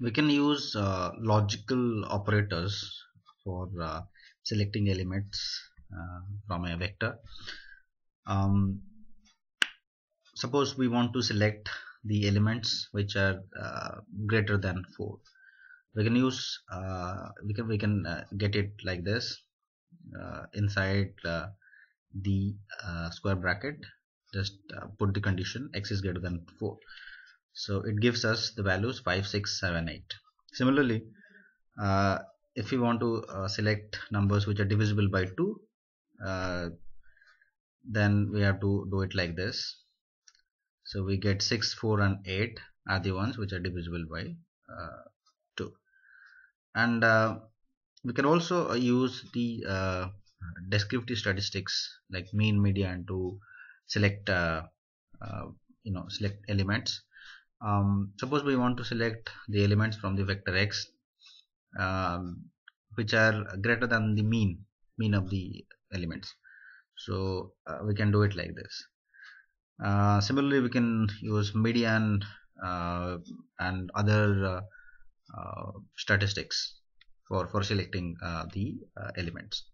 we can use uh, logical operators for uh, selecting elements uh, from a vector um, suppose we want to select the elements which are uh, greater than 4 we can use uh, we can we can uh, get it like this inside the square bracket just put the condition x is greater than 4 so it gives us the values 5 6 7 8 similarly uh, if we want to uh, select numbers which are divisible by 2 uh, then we have to do it like this so we get 6 4 and 8 are the ones which are divisible by uh, 2 and uh, we can also uh, use the descriptive statistics like mean median to select you know select elements um, suppose we want to select the elements from the vector x um, which are greater than the mean mean of the elements so uh, we can do it like this uh, similarly we can use median uh, and other uh, uh, statistics for for selecting uh, the elements